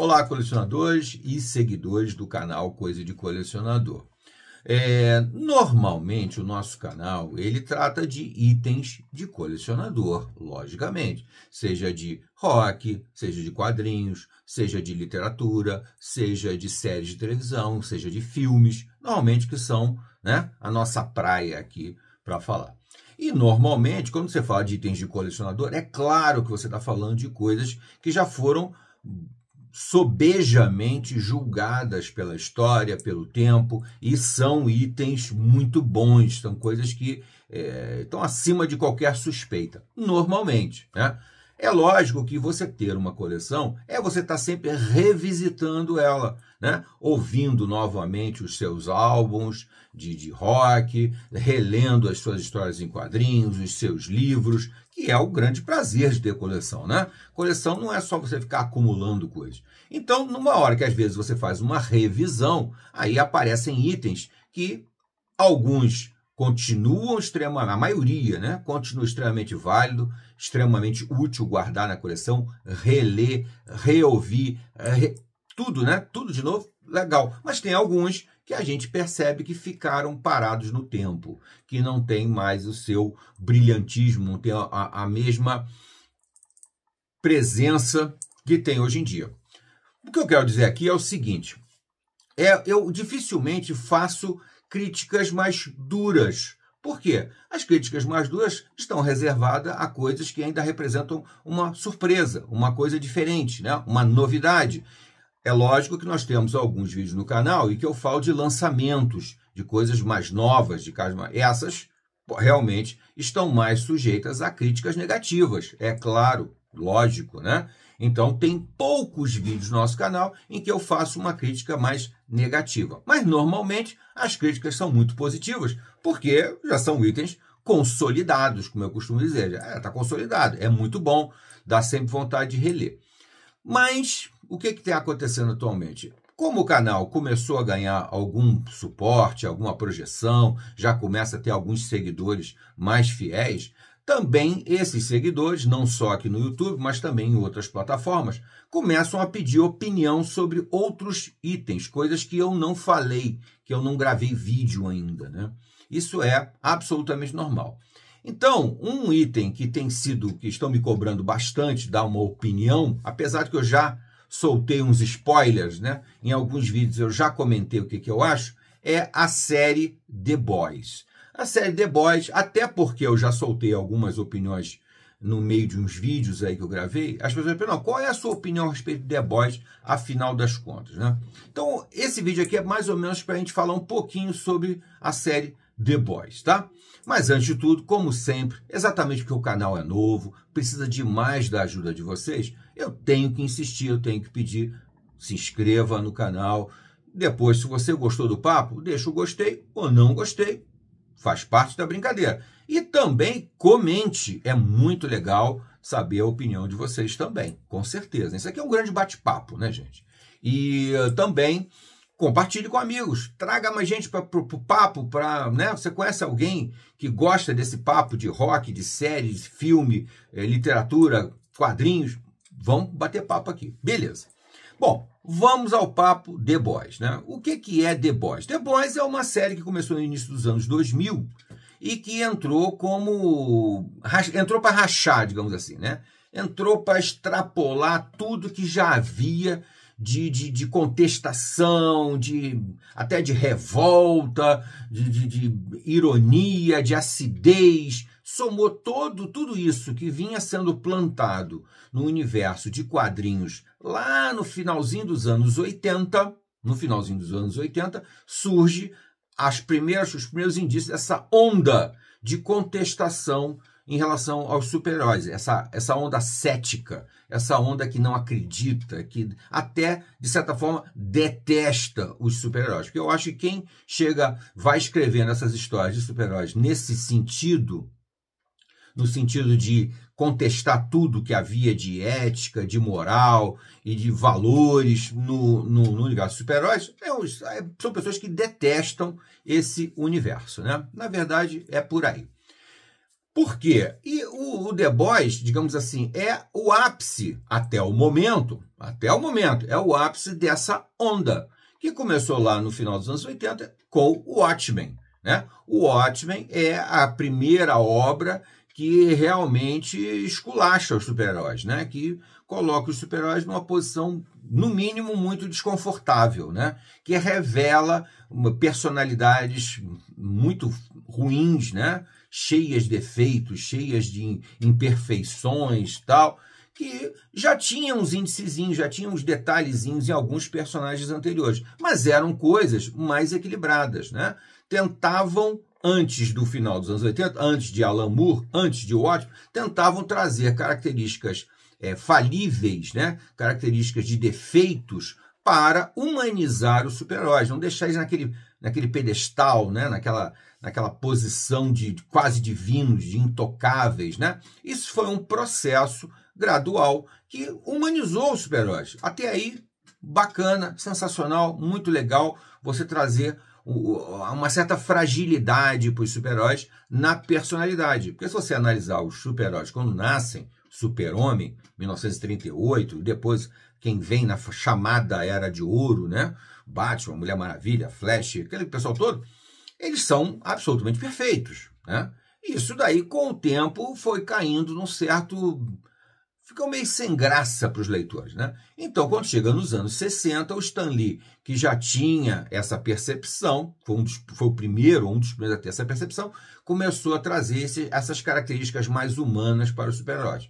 Olá, colecionadores e seguidores do canal Coisa de Colecionador. É, normalmente o nosso canal ele trata de itens de colecionador, logicamente, seja de rock, seja de quadrinhos, seja de literatura, seja de séries de televisão, seja de filmes, normalmente que são né, a nossa praia aqui para falar. E normalmente, quando você fala de itens de colecionador, é claro que você está falando de coisas que já foram sobejamente julgadas pela história, pelo tempo, e são itens muito bons, são coisas que é, estão acima de qualquer suspeita, normalmente. Né? É lógico que você ter uma coleção é você estar tá sempre revisitando ela, né? ouvindo novamente os seus álbuns de, de rock, relendo as suas histórias em quadrinhos, os seus livros, que é o grande prazer de ter coleção, né? Coleção não é só você ficar acumulando coisas. Então, numa hora que às vezes você faz uma revisão, aí aparecem itens que alguns continuam extremamente, a maioria, né, continua extremamente válido, extremamente útil guardar na coleção, reler, reouvir, eh, re, tudo, né? Tudo de novo, legal. Mas tem alguns que a gente percebe que ficaram parados no tempo, que não tem mais o seu brilhantismo, não tem a, a mesma presença que tem hoje em dia. O que eu quero dizer aqui é o seguinte: é, eu dificilmente faço críticas mais duras. Por quê? As críticas mais duras estão reservadas a coisas que ainda representam uma surpresa, uma coisa diferente, né? uma novidade. É lógico que nós temos alguns vídeos no canal e que eu falo de lançamentos, de coisas mais novas, de casos Essas realmente estão mais sujeitas a críticas negativas, é claro, lógico, né? Então, tem poucos vídeos no nosso canal em que eu faço uma crítica mais negativa. Mas, normalmente, as críticas são muito positivas, porque já são itens consolidados, como eu costumo dizer. Está consolidado, é muito bom, dá sempre vontade de reler. Mas, o que está acontecendo atualmente? Como o canal começou a ganhar algum suporte, alguma projeção, já começa a ter alguns seguidores mais fiéis, também esses seguidores, não só aqui no YouTube, mas também em outras plataformas, começam a pedir opinião sobre outros itens, coisas que eu não falei, que eu não gravei vídeo ainda. Né? Isso é absolutamente normal. Então, um item que tem sido, que estão me cobrando bastante, dar uma opinião, apesar de que eu já soltei uns spoilers, né? Em alguns vídeos eu já comentei o que, que eu acho, é a série The Boys a série The Boys, até porque eu já soltei algumas opiniões no meio de uns vídeos aí que eu gravei, as pessoas perguntam, qual é a sua opinião a respeito de The Boys, afinal das contas, né? Então, esse vídeo aqui é mais ou menos para a gente falar um pouquinho sobre a série The Boys, tá? Mas antes de tudo, como sempre, exatamente porque o canal é novo, precisa demais da ajuda de vocês, eu tenho que insistir, eu tenho que pedir, se inscreva no canal. Depois, se você gostou do papo, deixa o gostei ou não gostei, faz parte da brincadeira. E também comente, é muito legal saber a opinião de vocês também, com certeza. Isso aqui é um grande bate-papo, né, gente? E eh, também compartilhe com amigos, traga mais gente para o papo, para, né? Você conhece alguém que gosta desse papo de rock, de séries, filme, eh, literatura, quadrinhos? Vamos bater papo aqui, beleza? Bom, Vamos ao papo The Boys, né? O que, que é The Boys? The Boys é uma série que começou no início dos anos 2000 e que entrou como entrou para rachar, digamos assim, né? Entrou para extrapolar tudo que já havia de, de, de, contestação, de até de revolta, de, de, de ironia, de acidez, somou todo tudo isso que vinha sendo plantado no universo de quadrinhos lá no finalzinho dos anos 80, no finalzinho dos anos 80, surge as primeiras, os primeiros indícios dessa onda de contestação em relação aos super-heróis, essa, essa onda cética, essa onda que não acredita, que até, de certa forma, detesta os super-heróis. Porque eu acho que quem chega, vai escrevendo essas histórias de super-heróis nesse sentido, no sentido de contestar tudo que havia de ética, de moral e de valores no, no, no universo dos super-heróis, é, é, são pessoas que detestam esse universo. Né? Na verdade, é por aí. Por quê? E o, o The Boys, digamos assim, é o ápice até o momento, até o momento, é o ápice dessa onda que começou lá no final dos anos 80 com o Watchmen. Né? O Watchmen é a primeira obra que realmente esculacha os super-heróis, né? que coloca os super-heróis numa posição, no mínimo, muito desconfortável, né? que revela personalidades muito ruins, né? cheias de defeitos, cheias de imperfeições tal, que já tinham os índicezinhos, já tinham os detalhezinhos em alguns personagens anteriores, mas eram coisas mais equilibradas, né? tentavam antes do final dos anos 80, antes de Alan Moore, antes de Watts, tentavam trazer características é, falíveis, né? características de defeitos para humanizar os super-heróis, não deixar eles naquele, naquele pedestal, né? naquela, naquela posição de quase divinos, de intocáveis. Né? Isso foi um processo gradual que humanizou os super-heróis. Até aí, bacana, sensacional, muito legal você trazer uma certa fragilidade para os super-heróis na personalidade. Porque se você analisar os super-heróis quando nascem, Super-Homem, 1938, depois quem vem na chamada Era de Ouro, né? Batman, Mulher Maravilha, Flash, aquele pessoal todo, eles são absolutamente perfeitos, né? Isso daí, com o tempo, foi caindo num certo ficam meio sem graça para os leitores. Né? Então, quando chega nos anos 60, o Stanley, que já tinha essa percepção, foi, um dos, foi o primeiro, um dos primeiros a ter essa percepção, começou a trazer esse, essas características mais humanas para os super-heróis.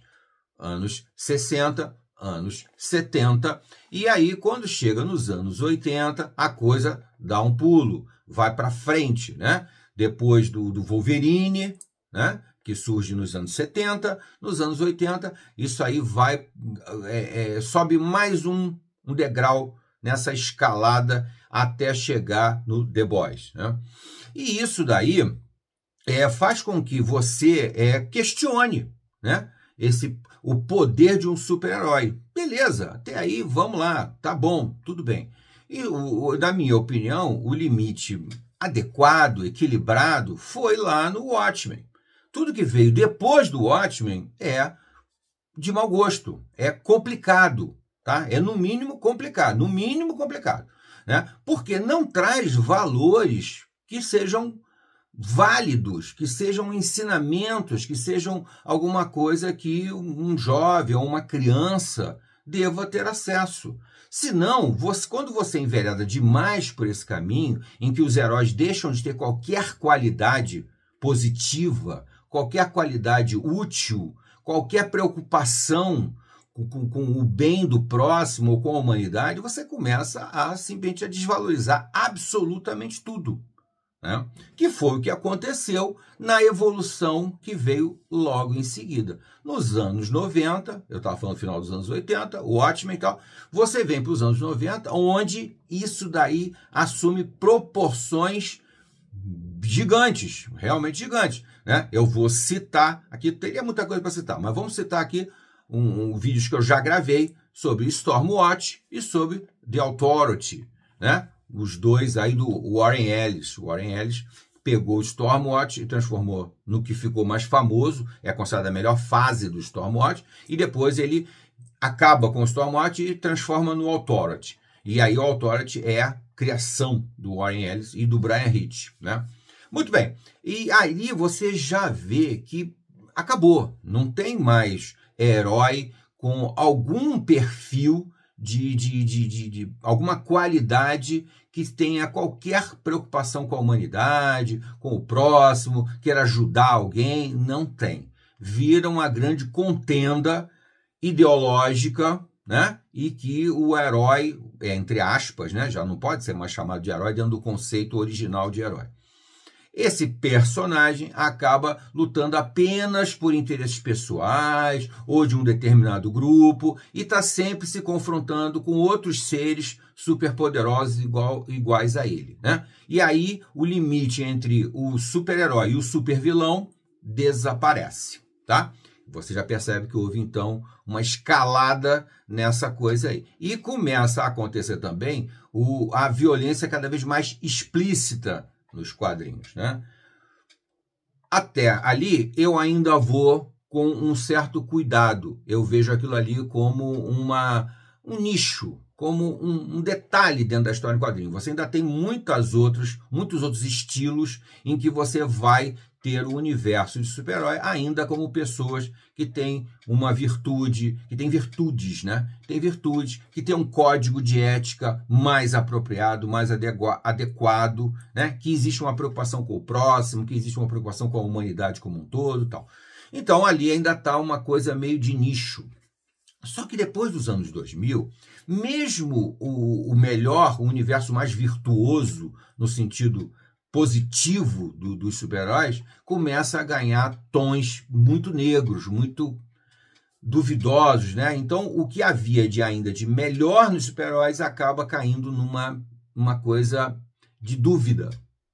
Anos 60, anos 70, e aí quando chega nos anos 80, a coisa dá um pulo, vai para frente, né? Depois do, do Wolverine, né? que surge nos anos 70, nos anos 80, isso aí vai é, é, sobe mais um, um degrau nessa escalada até chegar no The Boys. Né? E isso daí é, faz com que você é, questione né? Esse, o poder de um super-herói. Beleza, até aí vamos lá, tá bom, tudo bem. E, o, na minha opinião, o limite adequado, equilibrado, foi lá no Watchmen. Tudo que veio depois do Watchmen é de mau gosto, é complicado, tá? É no mínimo complicado, no mínimo complicado, né? Porque não traz valores que sejam válidos, que sejam ensinamentos, que sejam alguma coisa que um jovem ou uma criança deva ter acesso. Senão, você, quando você é envereda demais por esse caminho, em que os heróis deixam de ter qualquer qualidade positiva, qualquer qualidade útil, qualquer preocupação com, com, o bem do próximo ou com a humanidade, você começa a simplesmente a desvalorizar absolutamente tudo. Né? Que foi o que aconteceu na evolução que veio logo em seguida. Nos anos 90, eu estava falando final dos anos 80, o ótimo e tal, você vem para os anos 90, onde isso daí assume proporções gigantes, realmente gigantes. Né? Eu vou citar aqui, teria muita coisa para citar, mas vamos citar aqui um, um vídeos que eu já gravei sobre Stormwatch e sobre The Authority, né? Os dois aí do Warren Ellis. O Warren Ellis pegou o Stormwatch e transformou no que ficou mais famoso, é considerada a melhor fase do Stormwatch, e depois ele acaba com o Stormwatch e transforma no Authority. E aí o Authority é a criação do Warren Ellis e do Brian Hitch, né? Muito bem. E aí você já vê que acabou. Não tem mais herói com algum perfil de, de, de, de, de alguma qualidade que tenha qualquer preocupação com a humanidade, com o próximo, queira ajudar alguém. Não tem. Vira uma grande contenda ideológica né? E que o herói, é, entre aspas, né? Já não pode ser mais chamado de herói dentro do conceito original de herói. Esse personagem acaba lutando apenas por interesses pessoais ou de um determinado grupo e está sempre se confrontando com outros seres superpoderosos igual, iguais a ele. Né? E aí o limite entre o super-herói e o super-vilão desaparece. Tá? Você já percebe que houve então uma escalada nessa coisa aí. E começa a acontecer também o, a violência cada vez mais explícita nos quadrinhos, né? Até ali eu ainda vou com um certo cuidado. Eu vejo aquilo ali como uma um nicho, como um, um, detalhe dentro da história em quadrinho. Você ainda tem muitas outros, muitos outros estilos em que você vai ter o universo de super-herói ainda como pessoas que têm uma virtude, que têm virtudes, né? Tem virtudes, que tem um código de ética mais apropriado, mais adequado, né? Que existe uma preocupação com o próximo, que existe uma preocupação com a humanidade como um todo, tal. Então ali ainda está uma coisa meio de nicho, só que depois dos anos 2000, mesmo o, o melhor, o universo mais virtuoso, no sentido positivo do, dos super-heróis, começa a ganhar tons muito negros, muito duvidosos, né? Então, o que havia de ainda de melhor nos super-heróis acaba caindo numa uma coisa de dúvida,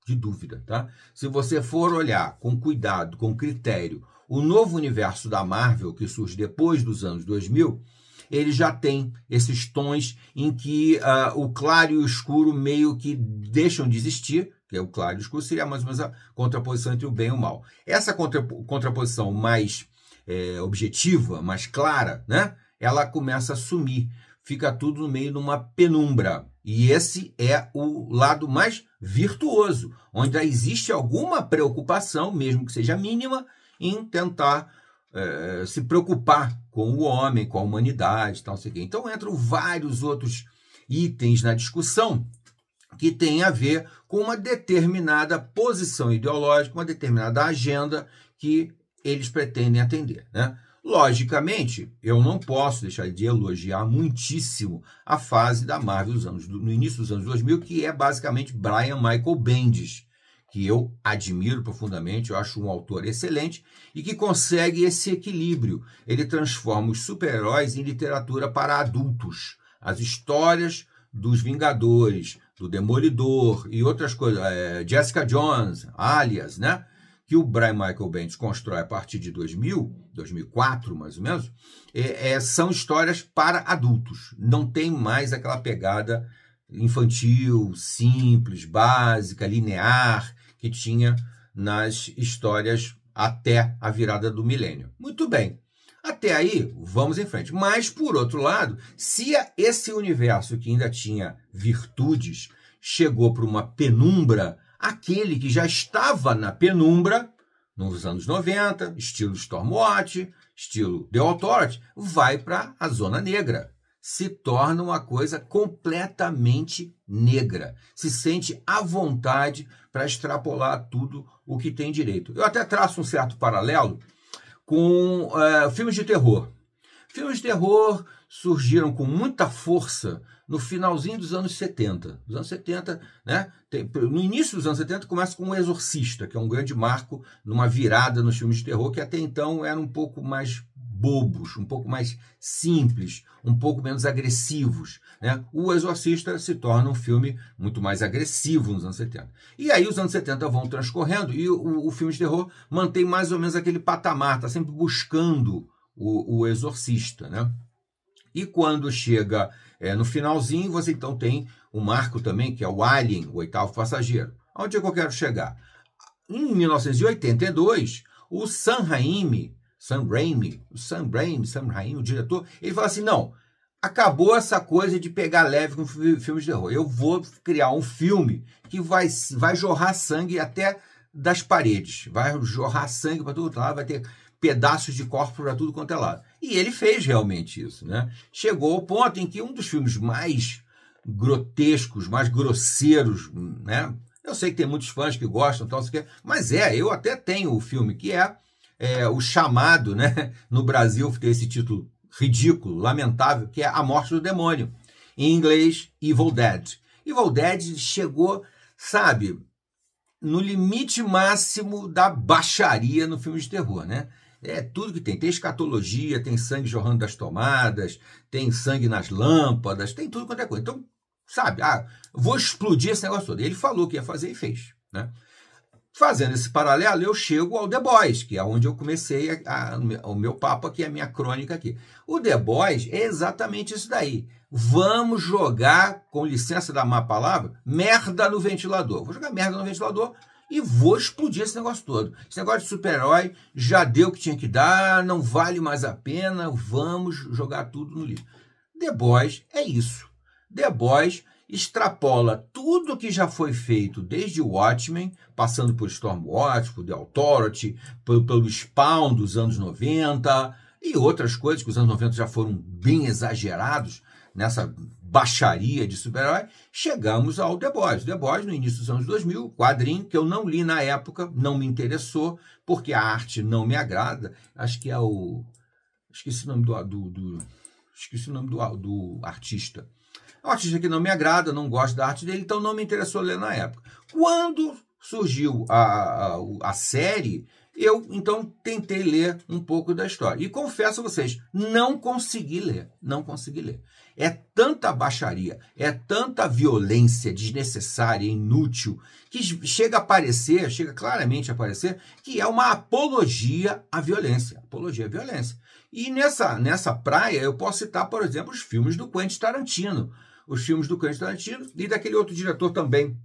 de dúvida, tá? Se você for olhar com cuidado, com critério, o novo universo da Marvel, que surge depois dos anos 2000, ele já tem esses tons em que uh, o claro e o escuro meio que deixam de existir, que é o claro e o escuro seria mais ou menos a contraposição entre o bem e o mal. Essa contraposição mais é, objetiva, mais clara, né? ela começa a sumir, fica tudo no meio de uma penumbra. E esse é o lado mais virtuoso, onde existe alguma preocupação, mesmo que seja mínima, em tentar é, se preocupar com o homem, com a humanidade, tal, sei assim. Então entram vários outros itens na discussão que tem a ver com uma determinada posição ideológica, uma determinada agenda que eles pretendem atender, né? Logicamente, eu não posso deixar de elogiar muitíssimo a fase da Marvel anos, no início dos anos 2000, que é basicamente Brian Michael Bendis, que eu admiro profundamente, eu acho um autor excelente e que consegue esse equilíbrio. Ele transforma os super-heróis em literatura para adultos. As histórias dos Vingadores, do Demolidor e outras coisas, é, Jessica Jones, alias, né? Que o Brian Michael Bendis constrói a partir de 2000, 2004 mais ou menos, é, é, são histórias para adultos. Não tem mais aquela pegada infantil, simples, básica, linear, que tinha nas histórias até a virada do milênio. Muito bem. Até aí, vamos em frente. Mas, por outro lado, se esse universo que ainda tinha virtudes chegou para uma penumbra, aquele que já estava na penumbra, nos anos 90, estilo Stormwatch, estilo The Authority, vai para a zona negra se torna uma coisa completamente negra. Se sente à vontade para extrapolar tudo o que tem direito. Eu até traço um certo paralelo com é, filmes de terror. Filmes de terror surgiram com muita força no finalzinho dos anos 70. Os anos 70, né? Tem, no início dos anos 70 começa com O Exorcista, que é um grande marco numa virada nos filmes de terror que até então era um pouco mais bobos, um pouco mais simples, um pouco menos agressivos. Né? O Exorcista se torna um filme muito mais agressivo nos anos 70. E aí os anos 70 vão transcorrendo e o, o filme de terror mantém mais ou menos aquele patamar, está sempre buscando o, o Exorcista. Né? E quando chega é, no finalzinho, você então tem o um marco também, que é o Alien, o oitavo passageiro. Onde é que eu quero chegar? Em 1982, o San Raimi Sam Raimi, o Sam Raimi, Sam Raimi, o diretor, ele fala assim: não, acabou essa coisa de pegar leve com filmes de terror. Eu vou criar um filme que vai, vai jorrar sangue até das paredes, vai jorrar sangue para todo lado, vai ter pedaços de corpo para tudo quanto é lado. E ele fez realmente isso, né? Chegou ao ponto em que um dos filmes mais grotescos, mais grosseiros, né? Eu sei que tem muitos fãs que gostam, tal, mas é, eu até tenho o filme que é é, o chamado, né? No Brasil tem esse título ridículo, lamentável, que é A Morte do Demônio. Em inglês, Evil Dead. Evil Dead chegou, sabe, no limite máximo da baixaria no filme de terror, né? É tudo que tem. Tem escatologia, tem sangue jorrando das tomadas, tem sangue nas lâmpadas, tem tudo quanto é coisa. Então, sabe, ah, vou explodir esse negócio todo. Ele falou que ia fazer e fez, né? Fazendo esse paralelo, eu chego ao The Boys, que é onde eu comecei a, a, o meu papo aqui, a minha crônica aqui. O The Boys é exatamente isso daí. Vamos jogar, com licença da má palavra, merda no ventilador. Vou jogar merda no ventilador e vou explodir esse negócio todo. Esse negócio de super-herói já deu o que tinha que dar, não vale mais a pena, vamos jogar tudo no lixo. The Boys é isso. The Boys extrapola tudo que já foi feito desde o Watchmen, passando por Stormwatch, por The Authority, pelo, pelo Spawn dos anos 90 e outras coisas que os anos 90 já foram bem exagerados nessa baixaria de super-herói, chegamos ao The Boys. The Boys, no início dos anos 2000, quadrinho que eu não li na época, não me interessou, porque a arte não me agrada. Acho que é o... Esqueci o nome do... do, do esqueci o nome do, do artista é um artista que não me agrada, não gosto da arte dele, então não me interessou ler na época. Quando surgiu a, a, a série, eu então tentei ler um pouco da história. E confesso a vocês, não consegui ler, não consegui ler. É tanta baixaria, é tanta violência desnecessária, inútil, que chega a aparecer, chega claramente a aparecer, que é uma apologia à violência. Apologia à violência. E nessa, nessa praia eu posso citar, por exemplo, os filmes do Quentin Tarantino os filmes do Quentin Tarantino e daquele outro diretor também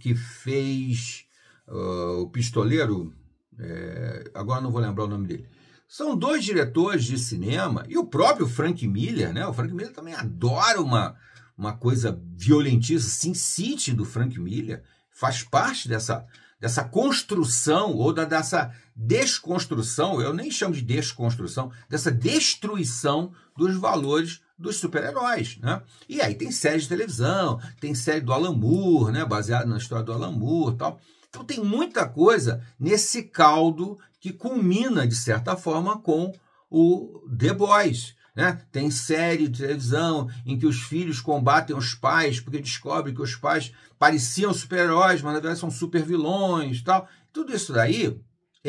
que fez uh, o Pistoleiro, é, agora não vou lembrar o nome dele. São dois diretores de cinema e o próprio Frank Miller, né? O Frank Miller também adora uma, uma coisa violentíssima, Sin City do Frank Miller, faz parte dessa dessa construção ou da, dessa desconstrução, eu nem chamo de desconstrução, dessa destruição dos valores dos super-heróis, né? E aí tem série de televisão, tem série do Alan Moore, né? Baseado na história do Alan Moore, tal. Então tem muita coisa nesse caldo que culmina de certa forma com o The Boys. Né? Tem série de televisão em que os filhos combatem os pais porque descobre que os pais pareciam super-heróis, mas na verdade são super-vilões, tal. Tudo isso daí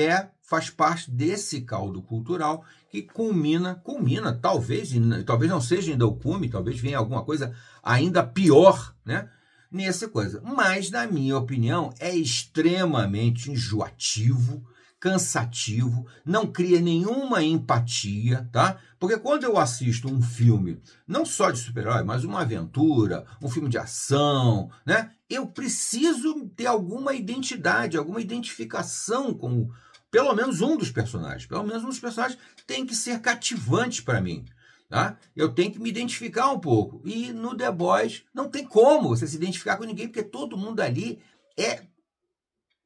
é faz parte desse caldo cultural que culmina, culmina, talvez, talvez não seja ainda o cume, talvez venha alguma coisa ainda pior, né? Nessa coisa. Mas, na minha opinião, é extremamente enjoativo, cansativo, não cria nenhuma empatia, tá? Porque quando eu assisto um filme, não só de super-herói, mas uma aventura, um filme de ação, né? Eu preciso ter alguma identidade, alguma identificação com pelo menos um dos personagens. Pelo menos um dos personagens tem que ser cativante para mim. Tá? Eu tenho que me identificar um pouco. E no The Boys não tem como você se identificar com ninguém, porque todo mundo ali é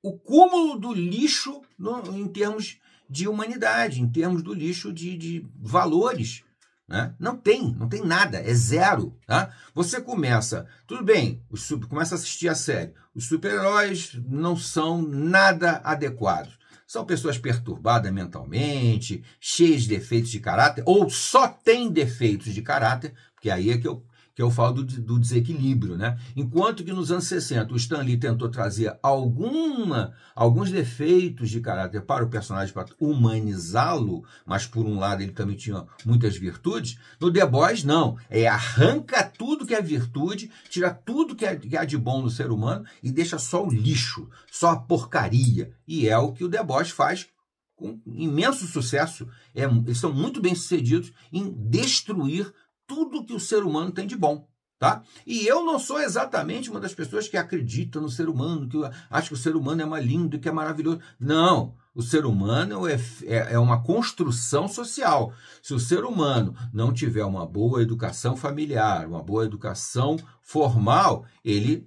o cúmulo do lixo no, em termos de humanidade, em termos do lixo de, de valores. Né? Não tem, não tem nada, é zero. Tá? Você começa, tudo bem, os, começa a assistir a série. Os super-heróis não são nada adequados. São pessoas perturbadas mentalmente, cheias de defeitos de caráter, ou só têm defeitos de caráter, porque aí é que eu que eu falo do, do desequilíbrio, né? Enquanto que nos anos 60 o Stanley tentou trazer alguma, alguns defeitos de caráter para o personagem, para humanizá-lo, mas por um lado ele também tinha muitas virtudes, no The Boys não, é arranca tudo que é virtude, tira tudo que, é, que há de bom no ser humano e deixa só o lixo, só a porcaria, e é o que o The Boys faz com imenso sucesso, é, eles são muito bem sucedidos em destruir tudo que o ser humano tem de bom. Tá? E eu não sou exatamente uma das pessoas que acredita no ser humano, que acha que o ser humano é mais lindo, que é maravilhoso. Não. O ser humano é, é, é uma construção social. Se o ser humano não tiver uma boa educação familiar, uma boa educação formal, ele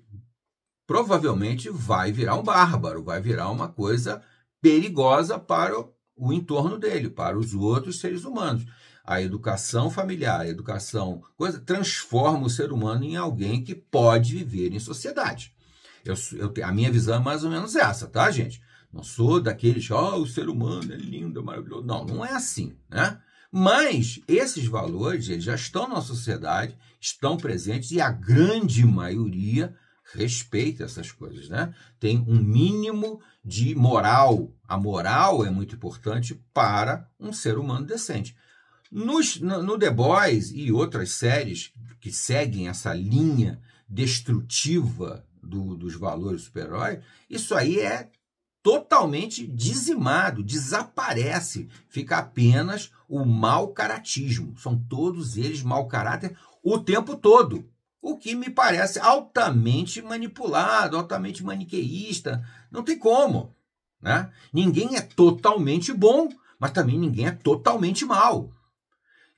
provavelmente vai virar um bárbaro, vai virar uma coisa perigosa para o, o entorno dele, para os outros seres humanos. A educação familiar, a educação, coisa, transforma o ser humano em alguém que pode viver em sociedade. Eu, eu, a minha visão é mais ou menos essa, tá, gente? Não sou daqueles, ó, oh, ah, o ser humano é lindo, é maravilhoso. Não, não é assim, né? Mas esses valores eles já estão na sociedade, estão presentes e a grande maioria respeita essas coisas, né? Tem um mínimo de moral. A moral é muito importante para um ser humano decente. Nos, no, no The Boys e outras séries que seguem essa linha destrutiva do, dos valores super-herói, isso aí é totalmente dizimado, desaparece. Fica apenas o mau caratismo. São todos eles mau caráter o tempo todo. O que me parece altamente manipulado, altamente maniqueísta. Não tem como. Né? Ninguém é totalmente bom, mas também ninguém é totalmente mal.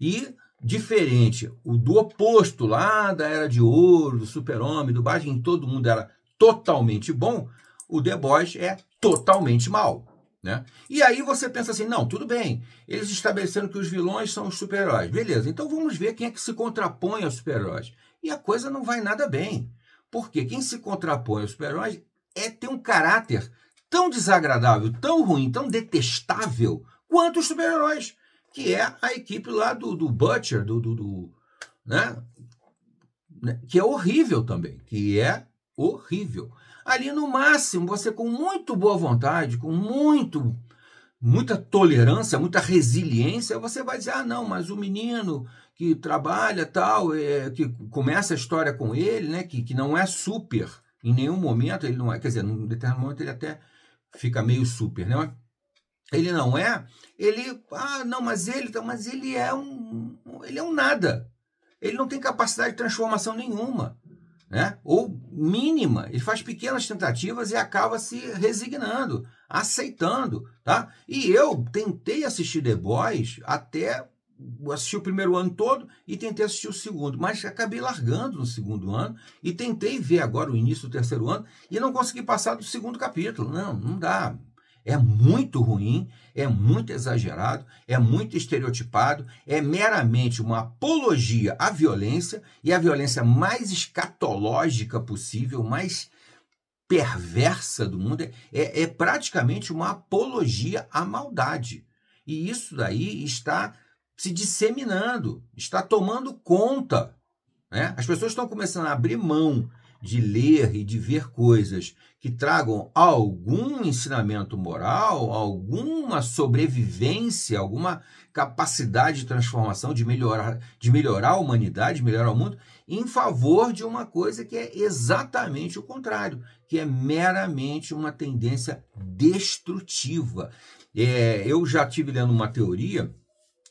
E diferente, o do oposto lá da era de ouro, do super-homem, do Batman, todo mundo era totalmente bom, o The Boys é totalmente mal. Né? E aí você pensa assim, não, tudo bem, eles estabeleceram que os vilões são os super-heróis. Beleza, então vamos ver quem é que se contrapõe aos super-heróis. E a coisa não vai nada bem, porque quem se contrapõe aos super-heróis é ter um caráter tão desagradável, tão ruim, tão detestável quanto os super-heróis que é a equipe lá do, do Butcher, do, do, do né? né? que é horrível também, que é horrível. Ali no máximo, você com muito boa vontade, com muito muita tolerância, muita resiliência, você vai dizer: "Ah, não, mas o menino que trabalha tal, é, que começa a história com ele, né, que, que não é super em nenhum momento, ele não é, quer dizer, num determinado momento ele até fica meio super, né? ele não é, ele, ah, não, mas ele, então, mas ele é um, ele é um nada. Ele não tem capacidade de transformação nenhuma, né? Ou mínima. Ele faz pequenas tentativas e acaba se resignando, aceitando, tá? E eu tentei assistir The Boys até assisti o primeiro ano todo e tentei assistir o segundo, mas acabei largando no segundo ano e tentei ver agora o início do terceiro ano e não consegui passar do segundo capítulo. Não, não dá é muito ruim, é muito exagerado, é muito estereotipado, é meramente uma apologia à violência e à violência mais escatológica possível, mais perversa do mundo. É, é, é praticamente uma apologia à maldade. E isso daí está se disseminando, está tomando conta. Né? As pessoas estão começando a abrir mão de ler e de ver coisas que tragam algum ensinamento moral, alguma sobrevivência, alguma capacidade de transformação, de melhorar, de melhorar a humanidade, melhorar o mundo, em favor de uma coisa que é exatamente o contrário, que é meramente uma tendência destrutiva. É, eu já tive lendo uma teoria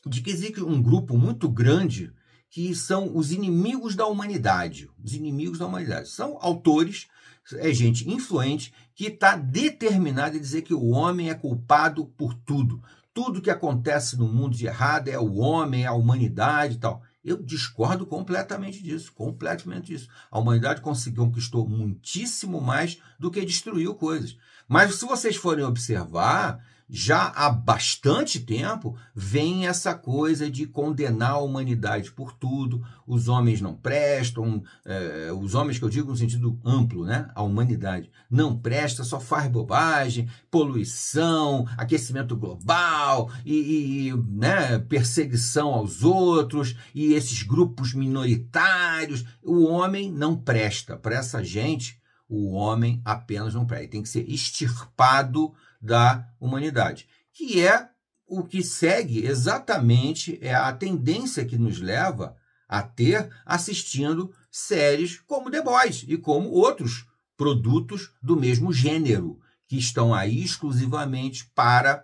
de que existe um grupo muito grande que são os inimigos da humanidade. Os inimigos da humanidade. São autores, é gente influente que está determinada a dizer que o homem é culpado por tudo. Tudo que acontece no mundo de errado é o homem, é a humanidade e tal. Eu discordo completamente disso, completamente disso. A humanidade conseguiu conquistou muitíssimo mais do que destruiu coisas. Mas se vocês forem observar, já há bastante tempo vem essa coisa de condenar a humanidade por tudo, os homens não prestam, é, os homens que eu digo no sentido amplo, né? A humanidade não presta, só faz bobagem, poluição, aquecimento global e, e né, perseguição aos outros e esses grupos minoritários. O homem não presta. Para essa gente, o homem apenas não presta. Ele tem que ser extirpado da humanidade, que é o que segue exatamente é a tendência que nos leva a ter assistindo séries como The Boys e como outros produtos do mesmo gênero, que estão aí exclusivamente para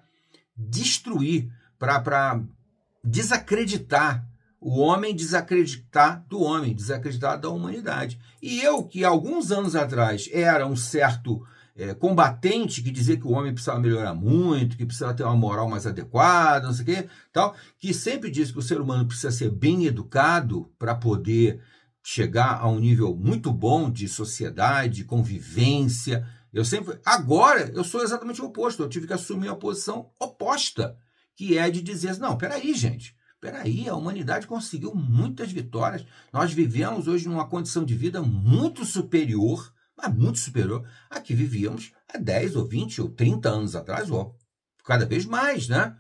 destruir, para desacreditar o homem, desacreditar do homem, desacreditar da humanidade. E eu, que alguns anos atrás era um certo é, combatente que dizer que o homem precisava melhorar muito, que precisava ter uma moral mais adequada, não sei o quê, tal, que sempre diz que o ser humano precisa ser bem educado para poder chegar a um nível muito bom de sociedade, convivência. Eu sempre, agora eu sou exatamente o oposto. Eu tive que assumir a posição oposta, que é de dizer, assim, não, peraí, gente, peraí, a humanidade conseguiu muitas vitórias. Nós vivemos hoje numa condição de vida muito superior mas muito superior à que vivíamos há 10 ou 20 ou 30 anos atrás, ou cada vez mais, né?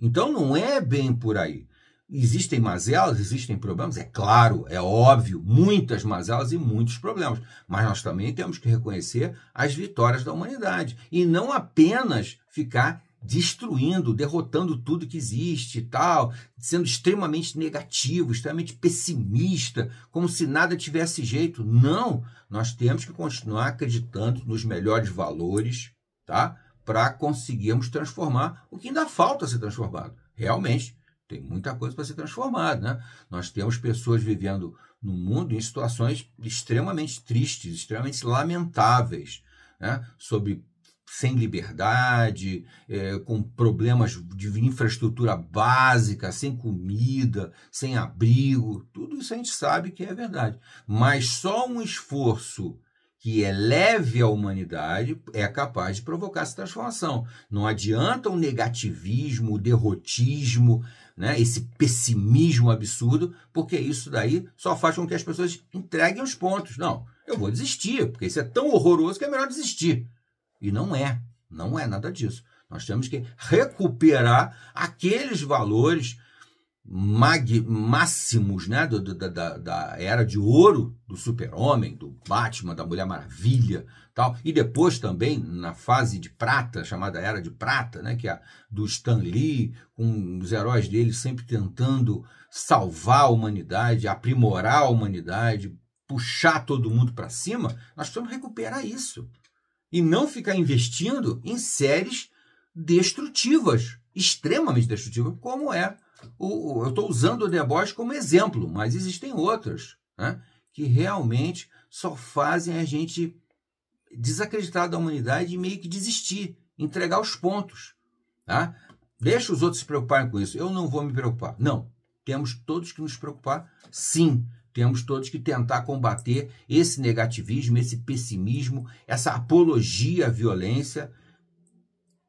Então não é bem por aí. Existem mazelas, existem problemas, é claro, é óbvio, muitas mazelas e muitos problemas. Mas nós também temos que reconhecer as vitórias da humanidade e não apenas ficar destruindo, derrotando tudo que existe e tal, sendo extremamente negativo, extremamente pessimista, como se nada tivesse jeito. Não, nós temos que continuar acreditando nos melhores valores, tá? Para conseguirmos transformar o que ainda falta ser transformado. Realmente, tem muita coisa para ser transformada, né? Nós temos pessoas vivendo no mundo em situações extremamente tristes, extremamente lamentáveis, né? Sobre sem liberdade, é, com problemas de infraestrutura básica, sem comida, sem abrigo, tudo isso a gente sabe que é verdade. Mas só um esforço que eleve é a humanidade é capaz de provocar essa transformação. Não adianta o negativismo, o derrotismo, né, esse pessimismo absurdo, porque isso daí só faz com que as pessoas entreguem os pontos. Não, eu vou desistir, porque isso é tão horroroso que é melhor desistir. E não é, não é nada disso. Nós temos que recuperar aqueles valores mag, máximos né, do, da, da, da, era de ouro do super-homem, do Batman, da Mulher Maravilha tal. E depois também na fase de prata, chamada Era de Prata, né, que é do Stan Lee, com os heróis dele sempre tentando salvar a humanidade, aprimorar a humanidade, puxar todo mundo para cima, nós precisamos recuperar isso e não ficar investindo em séries destrutivas, extremamente destrutivas, como é o. Eu estou usando o The Boys como exemplo, mas existem outras né, que realmente só fazem a gente desacreditar da humanidade e meio que desistir, entregar os pontos. Tá? Deixa os outros se preocuparem com isso. Eu não vou me preocupar. Não. Temos todos que nos preocupar, sim. Temos todos que tentar combater esse negativismo, esse pessimismo, essa apologia à violência,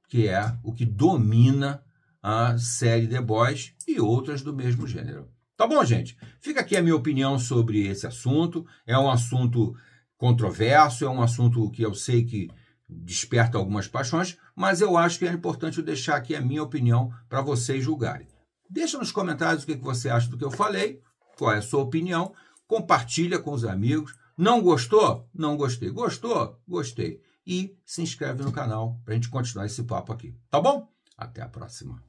que é o que domina a série The Boys e outras do mesmo gênero. Tá bom, gente? Fica aqui a minha opinião sobre esse assunto. É um assunto controverso, é um assunto que eu sei que desperta algumas paixões, mas eu acho que é importante eu deixar aqui a minha opinião para vocês julgarem. Deixa nos comentários o que você acha do que eu falei qual é a sua opinião, compartilha com os amigos. Não gostou? Não gostei. Gostou? Gostei. E se inscreve no canal para a gente continuar esse papo aqui. Tá bom? Até a próxima.